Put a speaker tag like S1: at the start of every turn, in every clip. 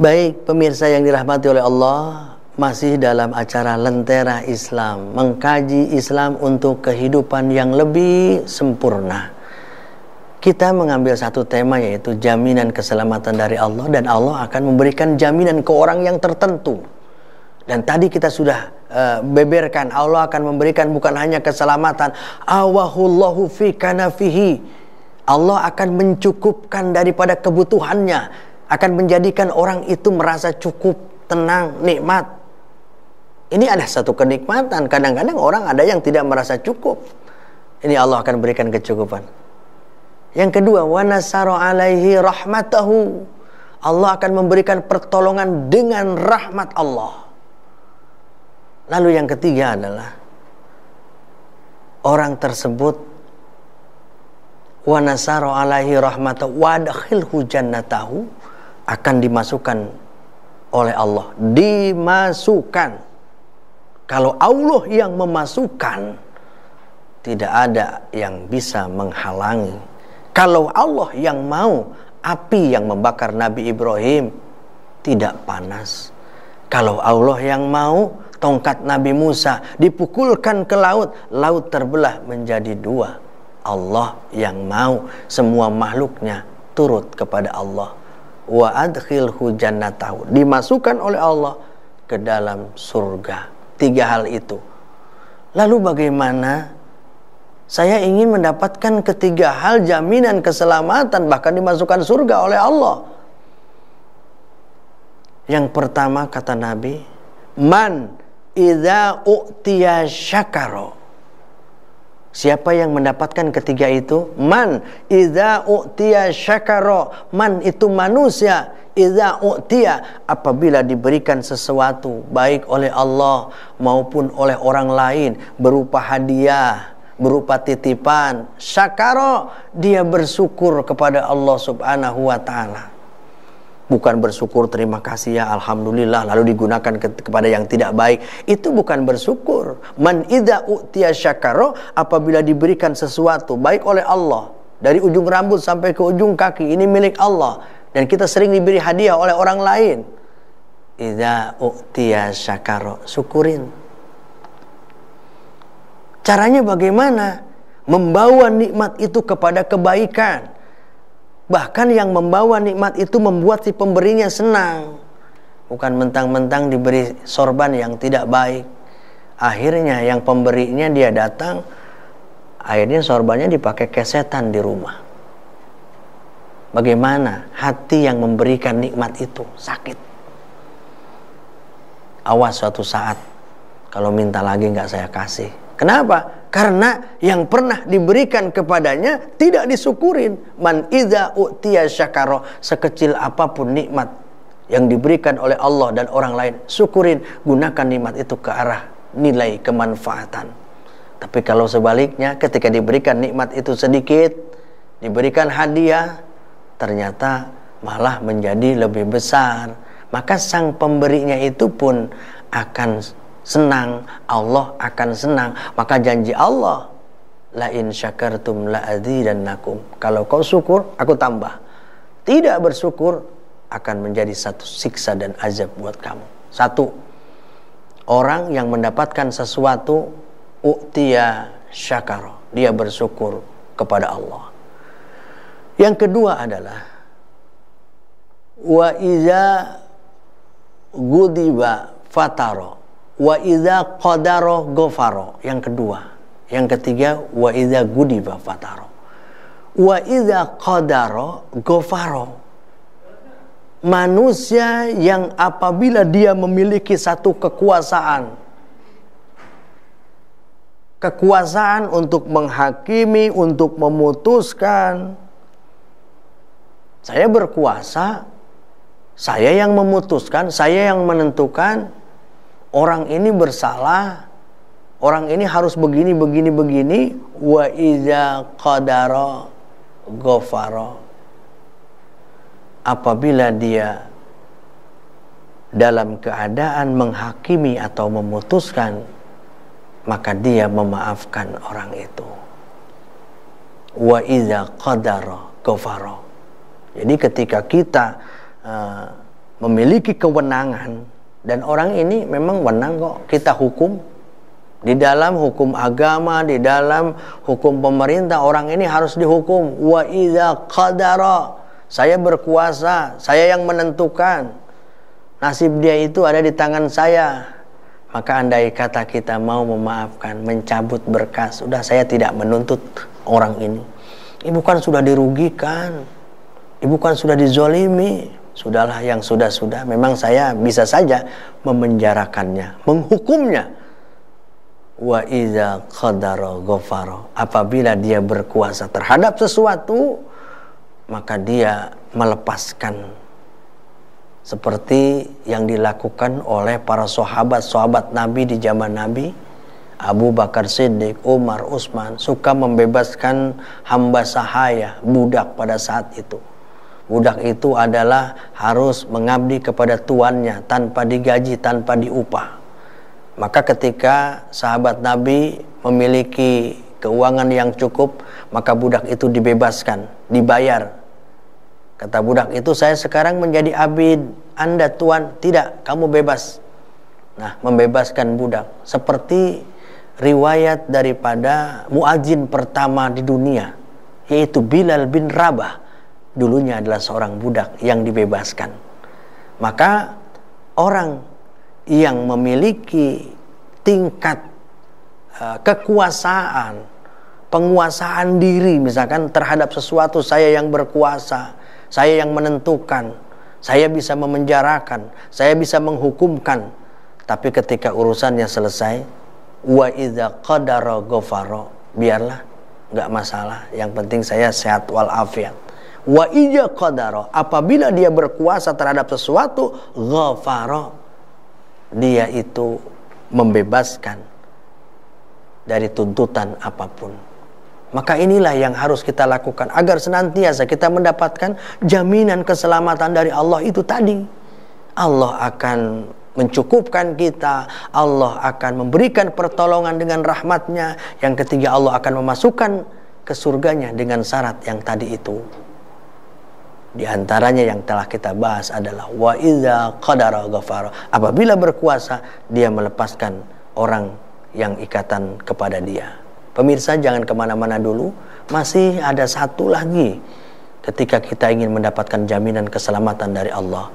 S1: Baik pemirsa yang dirahmati oleh Allah Masih dalam acara Lentera Islam Mengkaji Islam untuk kehidupan yang lebih sempurna Kita mengambil satu tema yaitu Jaminan keselamatan dari Allah Dan Allah akan memberikan jaminan ke orang yang tertentu Dan tadi kita sudah uh, beberkan Allah akan memberikan bukan hanya keselamatan Awahullahu fi kanafihi Allah akan mencukupkan daripada kebutuhannya akan menjadikan orang itu merasa cukup, tenang, nikmat. Ini ada satu kenikmatan. Kadang-kadang orang ada yang tidak merasa cukup. Ini Allah akan berikan kecukupan. Yang kedua, wanasaro alaihi rahmatahu. Allah akan memberikan pertolongan dengan rahmat Allah. Lalu yang ketiga adalah orang tersebut wanasaro alaihi rahmatahu wadkhilhu jannatahu akan dimasukkan oleh Allah. Dimasukkan. Kalau Allah yang memasukkan, tidak ada yang bisa menghalangi. Kalau Allah yang mau, api yang membakar Nabi Ibrahim tidak panas. Kalau Allah yang mau, tongkat Nabi Musa dipukulkan ke laut, laut terbelah menjadi dua. Allah yang mau semua makhluknya turut kepada Allah wa adkhilhu jannatahu dimasukkan oleh Allah ke dalam surga tiga hal itu lalu bagaimana saya ingin mendapatkan ketiga hal jaminan keselamatan bahkan dimasukkan surga oleh Allah yang pertama kata Nabi man idza u'tiya Siapa yang mendapatkan ketiga itu? Man idza utiya syakara. Man itu manusia idza utiya apabila diberikan sesuatu baik oleh Allah maupun oleh orang lain berupa hadiah, berupa titipan, syakara dia bersyukur kepada Allah Subhanahu wa taala. bukan bersyukur terima kasih ya alhamdulillah lalu digunakan ke, kepada yang tidak baik itu bukan bersyukur man idza utiya syakaro apabila diberikan sesuatu baik oleh Allah dari ujung rambut sampai ke ujung kaki ini milik Allah dan kita sering diberi hadiah oleh orang lain idza utiya syakaro syukurin caranya bagaimana membawa nikmat itu kepada kebaikan Bahkan yang membawa nikmat itu membuat si pemberinya senang. Bukan mentang-mentang diberi sorban yang tidak baik. Akhirnya yang pemberinya dia datang, akhirnya sorbannya dipakai kesetan di rumah. Bagaimana hati yang memberikan nikmat itu sakit. Awas suatu saat kalau minta lagi nggak saya kasih Kenapa? Karena yang pernah diberikan kepadanya tidak disyukurin. Man idza u'tiya syakaro sekecil apapun nikmat yang diberikan oleh Allah dan orang lain, syukurin, gunakan nikmat itu ke arah nilai kemanfaatan. Tapi kalau sebaliknya ketika diberikan nikmat itu sedikit, diberikan hadiah, ternyata malah menjadi lebih besar. Maka sang pemberinya itu pun akan senang, Allah akan senang. Maka janji Allah, la in syakartum la nakum. Kalau kau syukur, aku tambah. Tidak bersyukur akan menjadi satu siksa dan azab buat kamu. Satu, orang yang mendapatkan sesuatu uktia syakar, dia bersyukur kepada Allah. Yang kedua adalah wa iza gudiba fataro wa idza qadaro gofaro yang kedua yang ketiga wa idza gudiba fataro wa idza qadaro gofaro manusia yang apabila dia memiliki satu kekuasaan kekuasaan untuk menghakimi, untuk memutuskan. Saya berkuasa, saya yang memutuskan, saya yang menentukan orang ini bersalah, orang ini harus begini begini begini wa iza qadara ghafara. Apabila dia dalam keadaan menghakimi atau memutuskan maka dia memaafkan orang itu. Wa iza qadara ghafara. Jadi ketika kita uh, memiliki kewenangan dan orang ini memang menang kok kita hukum di dalam hukum agama di dalam hukum pemerintah orang ini harus dihukum wa idza qadara saya berkuasa saya yang menentukan nasib dia itu ada di tangan saya maka andai kata kita mau memaafkan mencabut berkas sudah saya tidak menuntut orang ini ibu kan sudah dirugikan ibu kan sudah dizolimi Sudahlah yang sudah-sudah, memang saya bisa saja memenjarakannya, menghukumnya. Wa iza qadara ghafara. Apabila dia berkuasa terhadap sesuatu, maka dia melepaskan seperti yang dilakukan oleh para sahabat-sahabat Nabi di zaman Nabi Abu Bakar Siddiq, Umar, Utsman suka membebaskan hamba sahaya, budak pada saat itu budak itu adalah harus mengabdi kepada tuannya tanpa digaji, tanpa diupah. Maka ketika sahabat Nabi memiliki keuangan yang cukup, maka budak itu dibebaskan, dibayar. Kata budak itu, saya sekarang menjadi abid, Anda tuan, tidak, kamu bebas. Nah, membebaskan budak seperti riwayat daripada muajin pertama di dunia yaitu Bilal bin Rabah dulunya adalah seorang budak yang dibebaskan. Maka orang yang memiliki tingkat eh, kekuasaan, penguasaan diri misalkan terhadap sesuatu saya yang berkuasa, saya yang menentukan, saya bisa memenjarakan, saya bisa menghukumkan. Tapi ketika urusannya selesai, wa idza qadara ghafara, biarlah nggak masalah. Yang penting saya sehat wal afiat. Wa ija qadara. Apabila dia berkuasa terhadap sesuatu, ghafara. Dia itu membebaskan dari tuntutan apapun. Maka inilah yang harus kita lakukan agar senantiasa kita mendapatkan jaminan keselamatan dari Allah itu tadi. Allah akan mencukupkan kita Allah akan memberikan pertolongan dengan rahmatnya yang ketiga Allah akan memasukkan ke surganya dengan syarat yang tadi itu di antaranya yang telah kita bahas adalah wa iza qadara ghafara. Apabila berkuasa, dia melepaskan orang yang ikatan kepada dia. Pemirsa jangan kemana-mana dulu, masih ada satu lagi ketika kita ingin mendapatkan jaminan keselamatan dari Allah.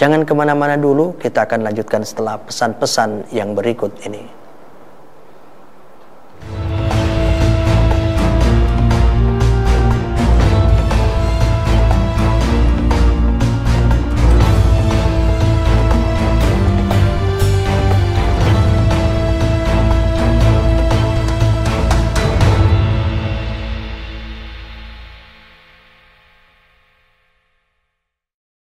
S1: Jangan kemana-mana dulu, kita akan lanjutkan setelah pesan-pesan yang berikut ini.